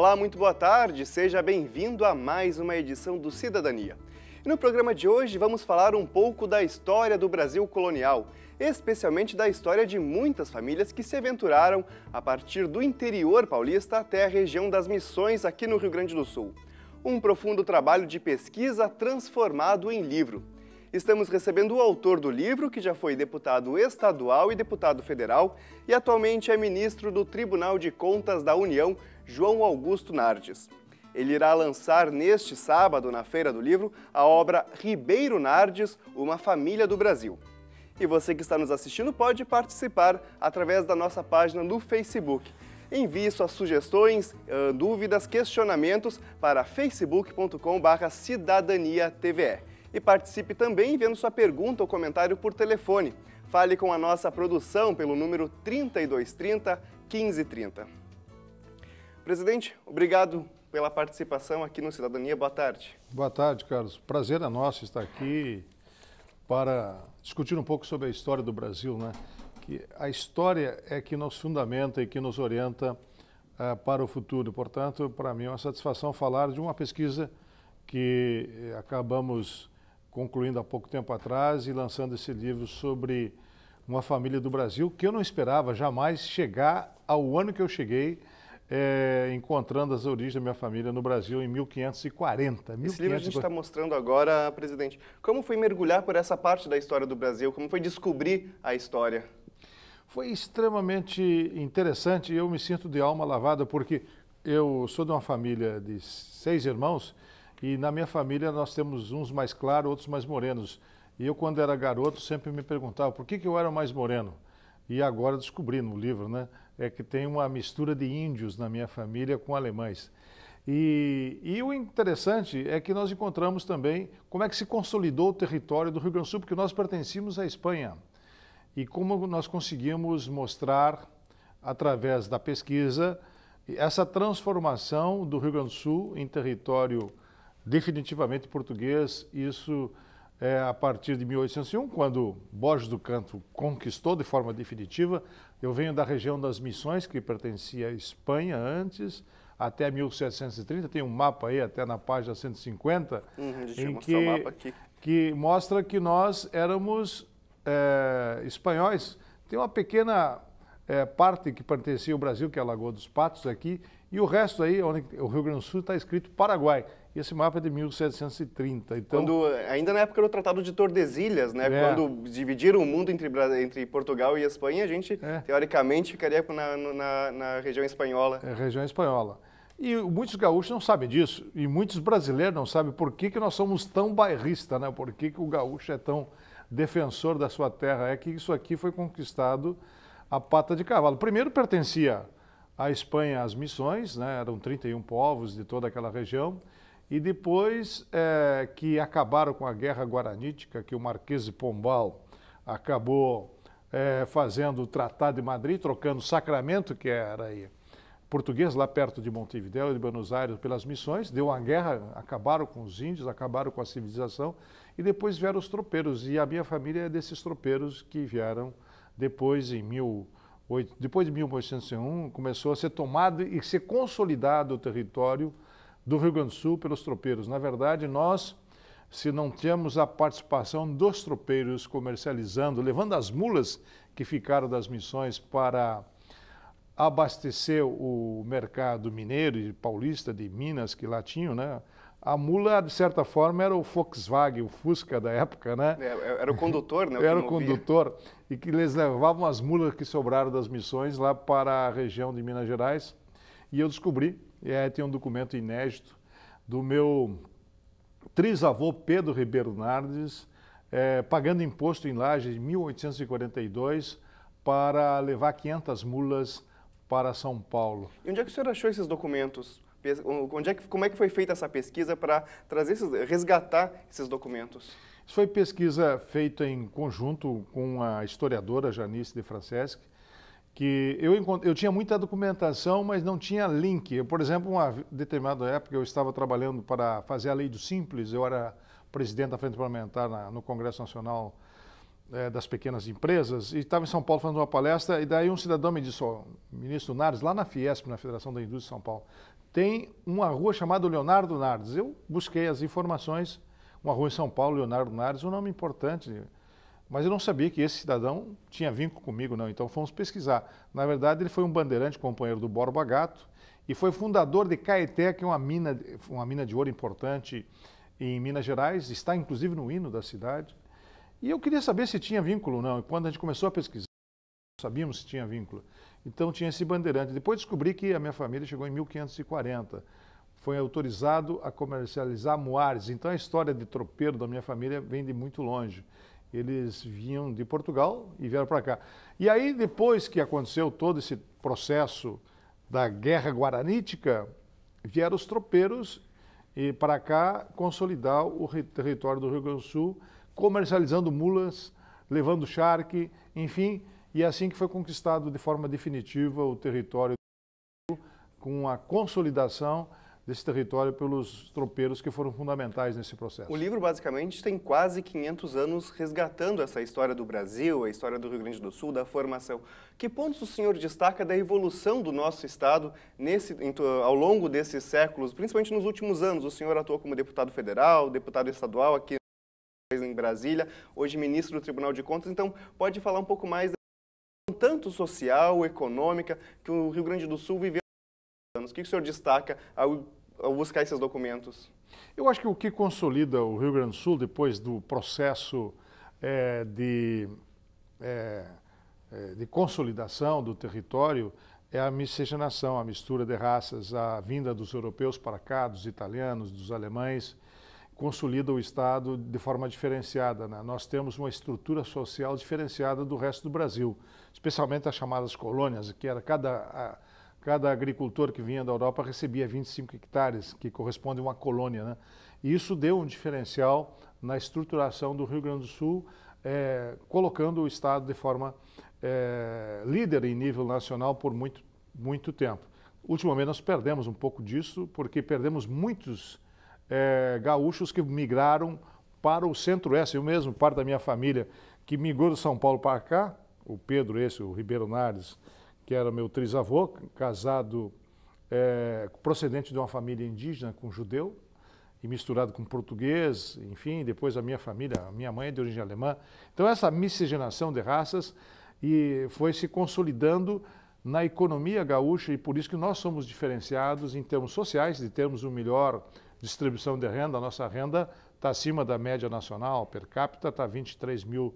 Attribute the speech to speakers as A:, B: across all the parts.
A: Olá, muito boa tarde, seja bem-vindo a mais uma edição do Cidadania. E no programa de hoje vamos falar um pouco da história do Brasil colonial, especialmente da história de muitas famílias que se aventuraram a partir do interior paulista até a região das Missões aqui no Rio Grande do Sul. Um profundo trabalho de pesquisa transformado em livro. Estamos recebendo o autor do livro, que já foi deputado estadual e deputado federal, e atualmente é ministro do Tribunal de Contas da União João Augusto Nardes. Ele irá lançar neste sábado, na Feira do Livro, a obra Ribeiro Nardes, Uma Família do Brasil. E você que está nos assistindo pode participar através da nossa página no Facebook. Envie suas sugestões, eh, dúvidas, questionamentos para facebook.com.br cidadaniatve. E participe também enviando sua pergunta ou comentário por telefone. Fale com a nossa produção pelo número 3230 1530. Presidente, obrigado pela participação aqui no Cidadania. Boa tarde.
B: Boa tarde, Carlos. Prazer é nosso estar aqui para discutir um pouco sobre a história do Brasil, né? Que a história é que nos fundamenta e que nos orienta uh, para o futuro. Portanto, para mim é uma satisfação falar de uma pesquisa que eh, acabamos concluindo há pouco tempo atrás e lançando esse livro sobre uma família do Brasil que eu não esperava jamais chegar ao ano que eu cheguei é, encontrando as origens da minha família no Brasil em 1540. 1540. Esse livro a gente está
A: mostrando agora, presidente. Como foi mergulhar por essa parte da história do Brasil? Como foi descobrir a história?
B: Foi extremamente interessante e eu me sinto de alma lavada, porque eu sou de uma família de seis irmãos e na minha família nós temos uns mais claros, outros mais morenos. E eu, quando era garoto, sempre me perguntava por que, que eu era mais moreno. E agora descobri no livro, né? é que tem uma mistura de índios na minha família com alemães. E, e, o interessante é que nós encontramos também como é que se consolidou o território do Rio Grande do Sul, porque nós pertencíamos à Espanha. E como nós conseguimos mostrar, através da pesquisa, essa transformação do Rio Grande do Sul em território definitivamente português, isso é, a partir de 1801, quando Borges do Canto conquistou de forma definitiva. Eu venho da região das Missões, que pertencia à Espanha antes, até 1730. Tem um mapa aí, até na página 150, uhum, em que, que mostra que nós éramos é, espanhóis. Tem uma pequena é, parte que pertencia ao Brasil, que é a Lagoa dos Patos aqui, e o resto aí, onde o Rio Grande do Sul está escrito Paraguai. Esse mapa é de 1730. Então, Quando,
A: ainda na época era Tratado de Tordesilhas, né? É. Quando dividiram o mundo entre, entre Portugal e Espanha, a gente, é. teoricamente, ficaria na, na, na, região espanhola.
B: É, região espanhola. E muitos gaúchos não sabem disso. E muitos brasileiros não sabem por que, que nós somos tão bairristas, né? Por que, que o gaúcho é tão defensor da sua terra. É que isso aqui foi conquistado a pata de cavalo. Primeiro pertencia à Espanha as missões, né? Eram 31 povos de toda aquela região. E depois é, que acabaram com a guerra guaranítica, que o Marquês de Pombal acabou é, fazendo o Tratado de Madrid, trocando Sacramento, que era aí, português, lá perto de Montevideo, de Buenos Aires, pelas missões, deu uma guerra, acabaram com os índios, acabaram com a civilização, e depois vieram os tropeiros, e a minha família é desses tropeiros que vieram depois em depois de 1801, começou a ser tomado e ser consolidado o território do Rio Grande do Sul pelos tropeiros. Na verdade, nós, se não temos a participação dos tropeiros comercializando, levando as mulas que ficaram das missões para abastecer o mercado mineiro e paulista de Minas que lá tinham, né? A mula, de certa forma, era o Volkswagen, o Fusca da época, né? É, é, era o condutor, né? O era o condutor. E que eles levavam as mulas que sobraram das missões lá para a região de Minas Gerais. E eu descobri é, tem um documento inédito do meu trisavô Pedro Ribeiro Nardes, é, pagando imposto em Lages em 1842 para levar 500 mulas para São Paulo.
A: E onde é que o senhor achou esses documentos? Onde é que, como é que foi feita essa pesquisa para trazer esses, resgatar esses documentos?
B: Isso foi pesquisa feita em conjunto com a historiadora Janice de Franceschi, que eu, eu tinha muita documentação, mas não tinha link. Eu, por exemplo, uma determinada época eu estava trabalhando para fazer a lei do Simples, eu era presidente da Frente Parlamentar na, no Congresso Nacional é, das Pequenas Empresas, e estava em São Paulo fazendo uma palestra, e daí um cidadão me disse, ministro Nares, lá na Fiesp, na Federação da Indústria de São Paulo, tem uma rua chamada Leonardo Nardes". Eu busquei as informações, uma rua em São Paulo, Leonardo Nardes, um nome importante, mas eu não sabia que esse cidadão tinha vínculo comigo, não. Então fomos pesquisar. Na verdade, ele foi um bandeirante, companheiro do Borba Gato, e foi fundador de Caeté, que é uma mina, uma mina de ouro importante em Minas Gerais, está inclusive no hino da cidade. E eu queria saber se tinha vínculo ou não. E quando a gente começou a pesquisar, não sabíamos se tinha vínculo. Então tinha esse bandeirante. Depois descobri que a minha família chegou em 1540 foi autorizado a comercializar moares. Então a história de tropeiro da minha família vem de muito longe eles vinham de Portugal e vieram para cá. E aí, depois que aconteceu todo esse processo da guerra guaranítica, vieram os tropeiros e para cá consolidar o território do Rio Grande do Sul, comercializando mulas, levando charque, enfim, e é assim que foi conquistado de forma definitiva o território com a consolidação desse território pelos tropeiros que foram fundamentais nesse processo.
A: O livro basicamente tem quase 500 anos resgatando essa história do Brasil, a história do Rio Grande do Sul, da formação. Que pontos o senhor destaca da evolução do nosso estado nesse ao longo desses séculos, principalmente nos últimos anos? O senhor atuou como deputado federal, deputado estadual aqui em Brasília, hoje ministro do Tribunal de Contas, então pode falar um pouco mais da tanto social, econômica que o Rio Grande do Sul viveu anos. O que o senhor destaca ao buscar esses documentos.
B: Eu acho que o que consolida o Rio Grande do Sul depois do processo é, de, é, é, de consolidação do território é a miscigenação, a mistura de raças, a vinda dos europeus para cá, dos italianos, dos alemães, consolida o Estado de forma diferenciada. Né? Nós temos uma estrutura social diferenciada do resto do Brasil, especialmente as chamadas colônias, que era cada cada agricultor que vinha da Europa recebia 25 hectares, que corresponde a uma colônia. Né? E isso deu um diferencial na estruturação do Rio Grande do Sul, é, colocando o Estado de forma é, líder em nível nacional por muito, muito tempo. Ultimamente nós perdemos um pouco disso, porque perdemos muitos é, gaúchos que migraram para o centro-oeste. Eu mesmo, parte da minha família, que migrou de São Paulo para cá, o Pedro esse, o Ribeiro Nares, que era meu trisavô, casado, é, procedente de uma família indígena com judeu, e misturado com português, enfim, depois a minha família, a minha mãe é de origem alemã. Então essa miscigenação de raças e foi se consolidando na economia gaúcha e por isso que nós somos diferenciados em termos sociais, de termos uma melhor distribuição de renda, a nossa renda está acima da média nacional, per capita está 23 mil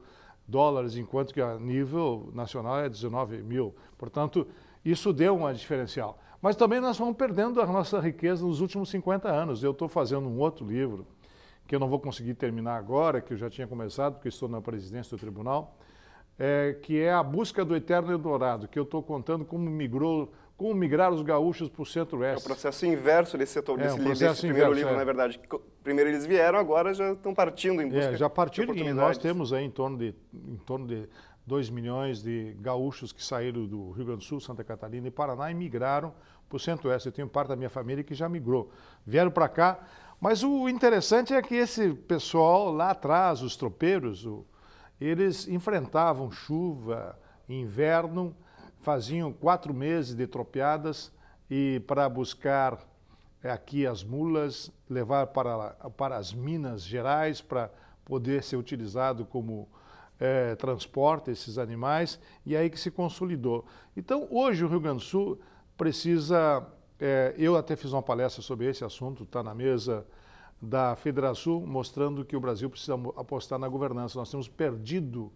B: dólares, enquanto que a nível nacional é 19 mil. Portanto, isso deu uma diferencial. Mas também nós vamos perdendo a nossa riqueza nos últimos 50 anos. Eu estou fazendo um outro livro, que eu não vou conseguir terminar agora, que eu já tinha começado, porque estou na presidência do tribunal, é, que é A Busca do Eterno Eldorado, que eu estou contando como migrou como migrar os gaúchos para o centro-oeste. É o processo
A: inverso desse, setor, é, um processo desse primeiro livro, é. na verdade. Primeiro eles vieram, agora já estão partindo em busca é, já partiram, e nós
B: temos aí em torno de em torno de 2 milhões de gaúchos que saíram do Rio Grande do Sul, Santa Catarina e Paraná e migraram para o centro-oeste. Eu tenho parte da minha família que já migrou. Vieram para cá, mas o interessante é que esse pessoal lá atrás, os tropeiros, o, eles enfrentavam chuva, inverno, faziam quatro meses de tropeadas e para buscar eh, aqui as mulas, levar para, para as Minas Gerais para poder ser utilizado como é, esses animais e aí que se consolidou. Então, hoje o Rio Grande do Sul precisa. É, eu até fiz uma palestra sobre esse assunto, está na mesa da Federação, mostrando que o Brasil precisa apostar na governança. Nós temos perdido,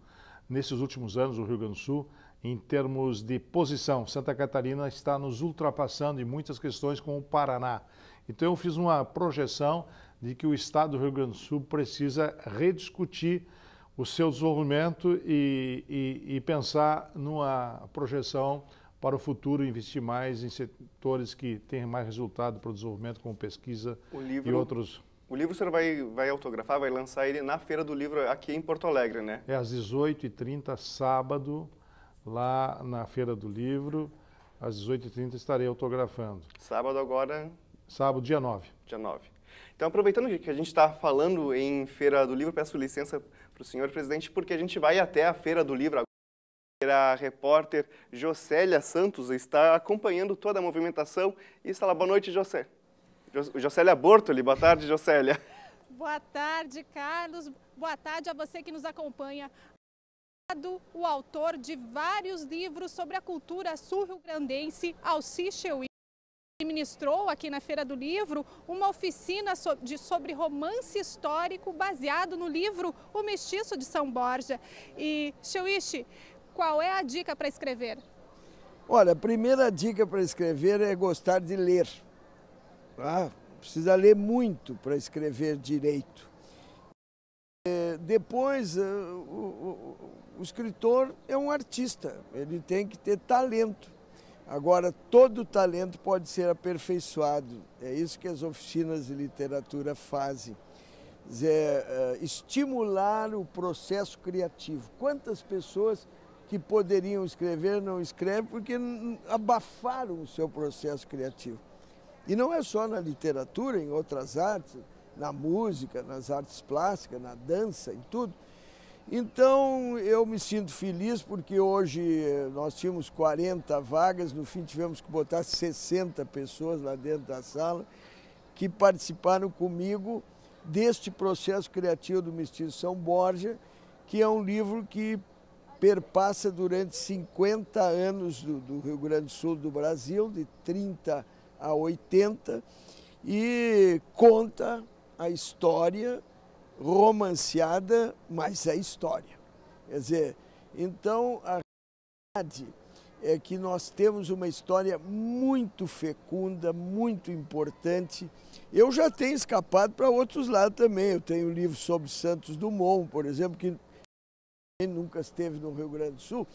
B: nesses últimos anos, o Rio Grande do Sul, em termos de posição. Santa Catarina está nos ultrapassando em muitas questões com o Paraná. Então eu fiz uma projeção de que o estado do Rio Grande do Sul precisa rediscutir o seu desenvolvimento e, e, e pensar numa projeção para o futuro, investir mais em setores que têm mais resultado para o desenvolvimento, como pesquisa livro, e outros.
A: O livro o senhor vai, vai autografar, vai lançar ele na Feira do Livro aqui em Porto Alegre, né? É
B: às 18h30, sábado, lá na Feira do Livro, às 18h30 estarei autografando.
A: Sábado agora?
B: Sábado, dia 9.
A: Dia 9. Então, aproveitando que a gente está falando em Feira do Livro, peço licença para o senhor presidente, porque a gente vai até a Feira do Livro agora. A repórter Jocélia Santos está acompanhando toda a movimentação e está lá. Boa noite, José. Jocélia Bortoli. Boa tarde, Jocélia.
C: Boa tarde, Carlos. Boa tarde a você que nos acompanha o autor de vários livros sobre a cultura sul riograndense grandense Alci ministrou aqui na Feira do Livro uma oficina sobre romance histórico baseado no livro O Mestiço de São Borja. E, Cheuichi, qual é a dica para escrever?
D: Olha, a primeira dica para escrever é gostar de ler. Ah, precisa ler muito para escrever direito depois, eh, o, o, o escritor é um artista, ele tem que ter talento. Agora, todo talento pode ser aperfeiçoado. É isso que as oficinas de literatura fazem. É, eh, estimular o processo criativo. Quantas pessoas que poderiam escrever não escrevem porque abafaram o seu processo criativo. E não é só na literatura, em outras artes na música, nas artes plásticas, na dança, em tudo. Então eu me sinto feliz porque hoje eh, nós tínhamos 40 vagas, no fim tivemos que botar 60 pessoas lá dentro da sala que participaram comigo deste processo criativo do Mestiço São Borja, que é um livro que perpassa durante 50 anos do, do Rio Grande do Sul do Brasil, de 30 a 80, e conta a história romanceada, mas é história. Quer dizer, então a realidade é que nós temos uma história muito fecunda, muito importante. Eu já tenho escapado para outros lados também. Eu tenho um livro sobre Santos Dumont, por exemplo, que nunca esteve no Rio Grande do Sul.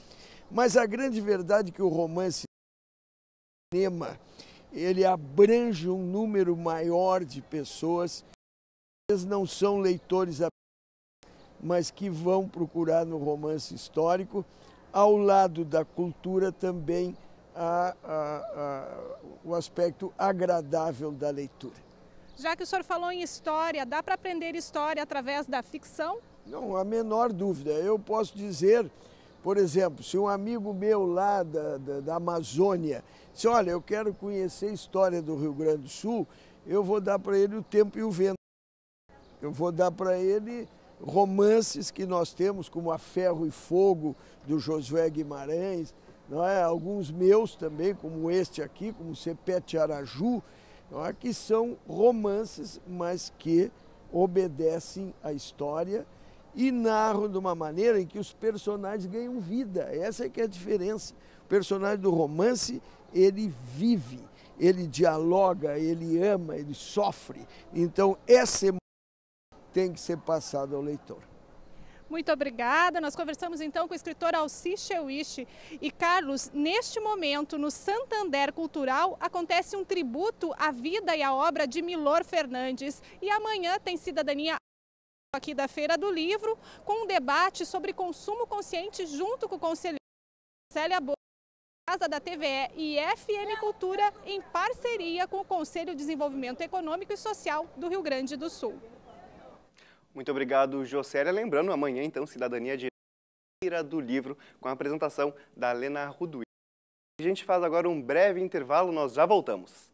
D: Mas a grande verdade é que o romance cinema ele abrange um número maior de pessoas eles não são leitores apenas, mas que vão procurar no romance histórico, ao lado da cultura também a, a, a, o aspecto agradável da leitura.
C: Já que o senhor falou em história, dá para aprender história através da ficção?
D: Não, a menor dúvida. Eu posso dizer, por exemplo, se um amigo meu lá da, da, da Amazônia disse, olha, eu quero conhecer a história do Rio Grande do Sul, eu vou dar para ele o tempo e o vento. Eu vou dar para ele romances que nós temos, como A Ferro e Fogo, do Josué Guimarães, não é? alguns meus também, como este aqui, como Sepete Araju, não é? que são romances, mas que obedecem à história e narram de uma maneira em que os personagens ganham vida. Essa é que é a diferença. O personagem do romance, ele vive, ele dialoga, ele ama, ele sofre. Então, essa é tem que ser passado ao leitor.
C: Muito obrigada. Nós conversamos então com o escritor Alci Chewish. E Carlos, neste momento, no Santander Cultural, acontece um tributo à vida e à obra de Milor Fernandes. E amanhã tem cidadania aqui da Feira do Livro, com um debate sobre consumo consciente junto com o conselheiro Célia Boa. Casa da TVE e FM Cultura em parceria com o Conselho de Desenvolvimento Econômico e Social do Rio Grande do Sul.
A: Muito obrigado, Josélia. Lembrando, amanhã, então, Cidadania de Ira do Livro, com a apresentação da Lena Ruduí. A gente faz agora um breve intervalo, nós já voltamos.